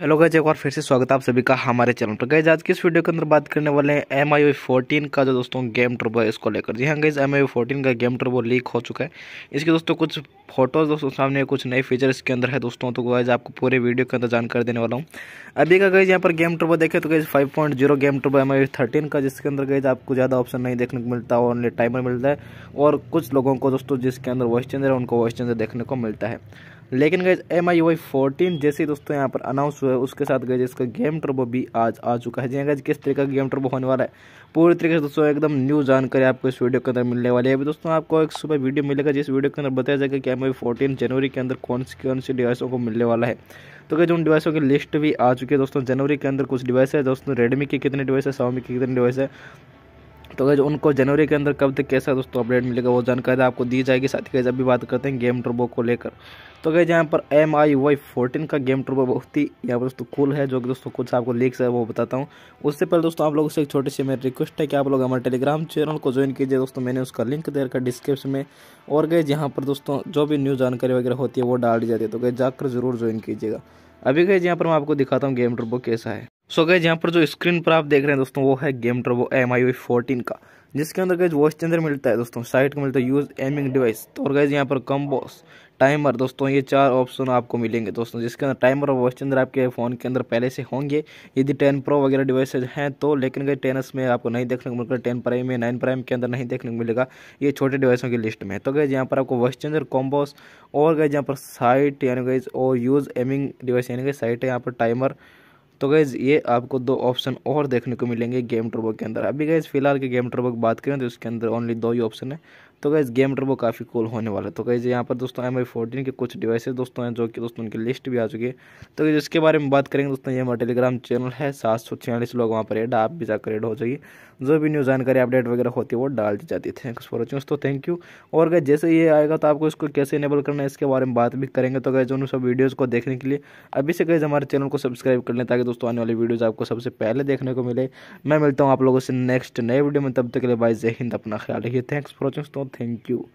hello guys एक बार फिर से स्वागत है आप सभी का हमारे चैनल पर गैज आज की इस वीडियो के अंदर बात करने वाले हैं एम आई फोर्टीन का जो दोस्तों गेम टर्बो है इसको लेकर जी हाँ गैज एम आई फोर्टीन का गेम टर्बो लीक हो चुका है इसके दोस्तों कुछ फोटोज दोस्तों सामने कुछ नए फीचर इसके अंदर है दोस्तों तो गैज आपको पूरे वीडियो के अंदर जानकारी देने वाला हूँ अभी का गैज यहाँ पर गेम टर्बो देखें तो guys five point zero game turbo M I thirteen का जिसके अंदर गैज आपको ज़्यादा ऑप्शन नहीं देखने को मिलता है ओनली टाइमर मिलता है और कुछ लोगों को दोस्तों जिसके अंदर वॉइस चेंजर है उनको वॉइस चेंजर देखने को मिलता है लेकिन गए एम आई वाई फोर्टीन जैसे दोस्तों यहाँ पर अनाउंस हुआ है उसके साथ गए इसका गेम ट्रबो भी आज आ चुका है जी गए हाँ किस तरीके का गेम ट्रबो होने वाला है पूरी तरीके से दोस्तों एकदम न्यू जानकारी आपको इस वीडियो के अंदर मिलने वाली है अभी दोस्तों आपको एक सुबह वीडियो मिलेगा जिस वीडियो के अंदर बताया जाएगा कि एम आई जनवरी के अंदर कौन सी कौन सी डिवाइसों को मिलने वाला है तो क्या जो उन डिवाइसों की लिस्ट भी आ चुकी है दोस्तों जनवरी के अंदर कुछ डिवाइस है दोस्तों रेडमी की कितनी डिवाइस है सावमी की कितनी डिवाइस है तो अगर उनको जनवरी के अंदर कब तक कैसा दोस्तों अपडेट मिलेगा वो जानकारी आपको दी जाएगी साथ ही अभी बात करते हैं गेम ट्रोबो को लेकर तो गए यहाँ पर एम आई वाई फोर्टीन का गेम ट्रोबो बहुत ही यहाँ पर दोस्तों कूल है जो कि दोस्तों कुछ आपको लीक्स है वो बताता हूँ उससे पहले दोस्तों आप लोगों से एक छोटी सी मेरी रिक्वेस्ट है कि आप लोग हमारे टेलीग्राम चैनल को ज्वाइन कीजिए दोस्तों मैंने उसका लिंक दे रखा डिस्क्रिप्शन में और गए जहाँ पर दोस्तों जो भी न्यूज़ जानकारी वगैरह होती है वो डाल दी जाती है तो गए जाकर ज़रूर ज्वाइन कीजिएगा अभी गए जहाँ पर मैं आपको दिखाता हूँ गेम ट्रोबो कैसा है सो गए यहाँ पर जो स्क्रीन पर आप देख रहे हैं दोस्तों वो है game turbo M I fourteen का जिसके अंदर गए वॉइस चेंजर मिलता है दोस्तों साइट को मिलता है यूज एमिंग डिवाइस तो और गए यहाँ पर कम्बोस टाइमर दोस्तों ये चार ऑप्शन आपको मिलेंगे दोस्तों जिसके अंदर टाइमर और वॉइस चेंजर आपके फ़ोन के अंदर पहले से होंगे यदि टेन प्रो वगैरह डिवाइसेज हैं तो लेकिन गए टेन में आपको नहीं देखने को मिलेगा टेन प्राइम में नाइन प्राइम के अंदर नहीं देखने को मिलेगा ये छोटे डिवाइसों की लिस्ट में तो गए यहाँ पर आपको वॉइस चेंजर कॉम्बोस और गए यहाँ पर साइट यानी गई और यूज़ एमिंग डिवाइस यानी गई साइट है यहाँ पर टाइमर तो गैज़ ये आपको दो ऑप्शन और देखने को मिलेंगे गेम ट्रोबक के अंदर अभी गैज़ फिलहाल के गेम ट्रोबक बात करें तो उसके अंदर ओनली दो ही ऑप्शन है तो गैस गेम वो काफ़ी कूल होने वाला है तो गैस यहाँ पर दोस्तों एम आई फोर्टीन के कुछ डिवाइस दोस्तों हैं जो कि दोस्तों उनकी लिस्ट भी आ चुकी है तो गैस इसके बारे में बात करेंगे दोस्तों ये हमारा टेलीग्राम चैनल है सात सौ छियालीस लोग वहाँ पर एड आप भी जाकर एड हो जाएगी जो भी न्यूज़ जानकारी अपडेट वगैरह होती है वो डाल दी जाती है थैंक्स फॉर वॉचिंग दोस्तों थैंक यू और अगर जैसे ये आएगा तो आपको इसको कैसे इनेबल करना है इसके बारे में बात भी करेंगे तो गए उन सब वीडियोज़ को देखने के लिए अभी से गए हमारे चैनल को सब्सक्राइब कर लें ताकि दोस्तों आने वाली वीडियोज़ आपको सबसे पहले देखने को मिले मैं मिलता हूँ आप लोगों से नेक्स्ट नए वीडियो में तब तक के लिए बाय जय हिंद अपना ख्याल रखिए थैंक्स फॉर वॉचिंग दोस्तों thank you